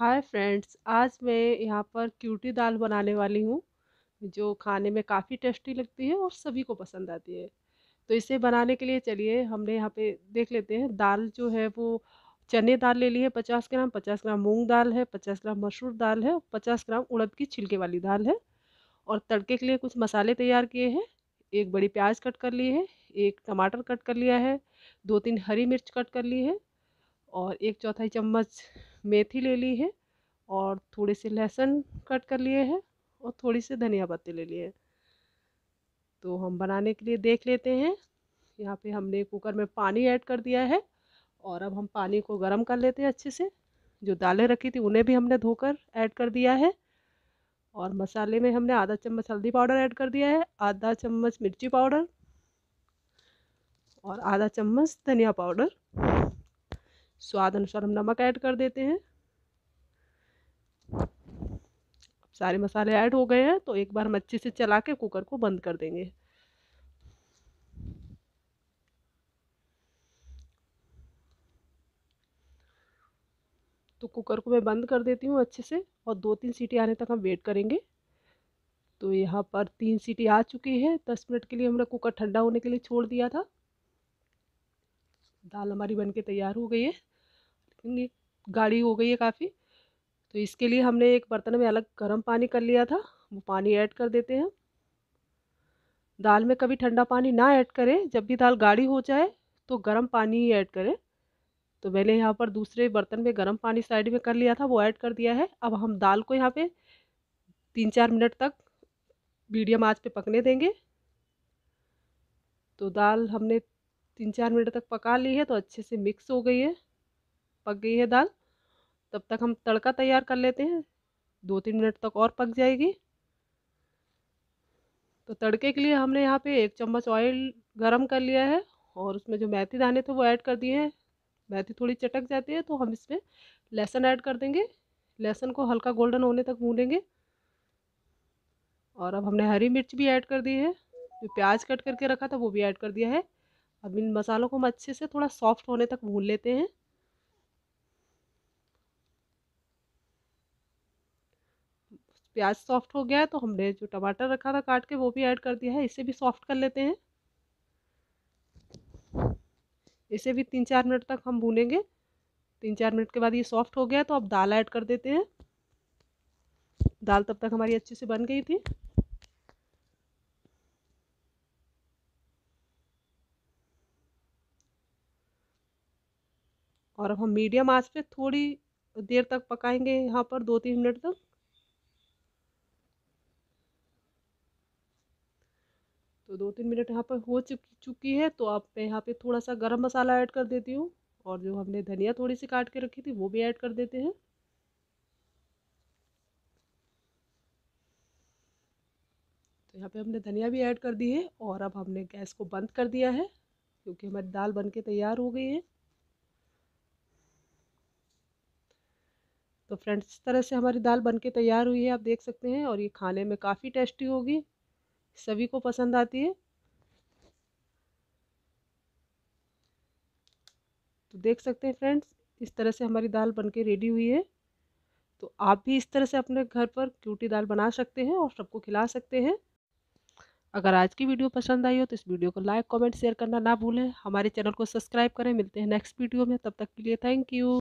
hi friends आज मैं यहाँ पर क्यूटी दाल बनाने वाली हूँ जो खाने में काफ़ी टेस्टी लगती है और सभी को पसंद आती है तो इसे बनाने के लिए चलिए हमने यहाँ पे देख लेते हैं दाल जो है वो चने दाल ले ली है पचास ग्राम पचास ग्राम मूंग दाल है पचास ग्राम मसूर दाल है पचास ग्राम उड़द की छिलके वाली दाल है और तड़के के लिए कुछ मसाले तैयार किए हैं एक बड़ी प्याज कट कर ली है एक टमाटर कट कर लिया है दो तीन हरी मिर्च कट कर ली है और एक चौथाई चम्मच मेथी ले ली है और थोड़े से लहसुन कट कर लिए हैं और थोड़ी सी धनिया पत्ते ले लिए हैं तो हम बनाने के लिए देख लेते हैं यहाँ पे हमने कुकर में पानी ऐड कर दिया है और अब हम पानी को गर्म कर लेते हैं अच्छे से जो दालें रखी थी उन्हें भी हमने धोकर ऐड कर दिया है और मसाले में हमने आधा चम्मच हल्दी पाउडर ऐड कर दिया है आधा चम्मच मिर्ची पाउडर और आधा चम्मच धनिया पाउडर स्वाद अनुसार हम नमक ऐड कर देते हैं सारे मसाले ऐड हो गए हैं तो एक बार हम अच्छे से चला के कुकर को बंद कर देंगे तो कुकर को मैं बंद कर देती हूँ अच्छे से और दो तीन सीटी आने तक हम वेट करेंगे तो यहाँ पर तीन सीटी आ चुकी है दस मिनट के लिए हमने कुकर ठंडा होने के लिए छोड़ दिया था दाल हमारी बनके तैयार हो गई है इतनी गाढ़ी हो गई है काफ़ी तो इसके लिए हमने एक बर्तन में अलग गर्म पानी कर लिया था वो पानी ऐड कर देते हैं दाल में कभी ठंडा पानी ना ऐड करें जब भी दाल गाढ़ी हो जाए तो गर्म पानी ही ऐड करें तो मैंने यहाँ पर दूसरे बर्तन में गर्म पानी साइड में कर लिया था वो ऐड कर दिया है अब हम दाल को यहाँ पे तीन चार मिनट तक मीडियम आंच पे पकने देंगे तो दाल हमने तीन चार मिनट तक पका ली है तो अच्छे से मिक्स हो गई है पक गई है दाल तब तक हम तड़का तैयार कर लेते हैं दो तीन मिनट तक और पक जाएगी तो तड़के के लिए हमने यहाँ पे एक चम्मच ऑयल गरम कर लिया है और उसमें जो मेथी दाने थे वो ऐड कर दिए हैं मेथी थोड़ी चटक जाती है तो हम इसमें लहसुन ऐड कर देंगे लहसुन को हल्का गोल्डन होने तक भूनेंगे और अब हमने हरी मिर्च भी ऐड कर दी है जो प्याज कट करके रखा था वो भी ऐड कर दिया है अब इन मसालों को हम अच्छे से थोड़ा सॉफ्ट होने तक भून लेते हैं प्याज सॉफ्ट हो गया है तो हमने जो टमाटर रखा था काट के वो भी ऐड कर दिया है इसे भी सॉफ्ट कर लेते हैं इसे भी तीन चार मिनट तक हम भूनेंगे तीन चार मिनट के बाद ये सॉफ्ट हो गया तो अब दाल ऐड कर देते हैं दाल तब तक हमारी अच्छे से बन गई थी और अब हम मीडियम आंच पे थोड़ी देर तक पकाएंगे यहाँ पर दो तीन मिनट तक तो दो तीन मिनट यहाँ पर हो चुकी चुकी है तो आप मैं यहाँ पे थोड़ा सा गरम मसाला ऐड कर देती हूँ और जो हमने धनिया थोड़ी सी काट के रखी थी वो भी ऐड कर देते हैं तो यहाँ पे हमने धनिया भी ऐड कर दी है और अब हमने गैस को बंद कर दिया है क्योंकि हमारी दाल बन के तैयार हो गई है तो फ्रेंड्स इस तरह से हमारी दाल बन के तैयार हुई है आप देख सकते हैं और ये खाने में काफ़ी टेस्टी होगी सभी को पसंद आती है तो देख सकते हैं फ्रेंड्स इस तरह से हमारी दाल बनके रेडी हुई है तो आप भी इस तरह से अपने घर पर क्यूटी दाल बना सकते हैं और सबको खिला सकते हैं अगर आज की वीडियो पसंद आई हो तो इस वीडियो को लाइक कमेंट शेयर करना ना भूलें हमारे चैनल को सब्सक्राइब करें मिलते हैं नेक्स्ट वीडियो में तब तक के लिए थैंक यू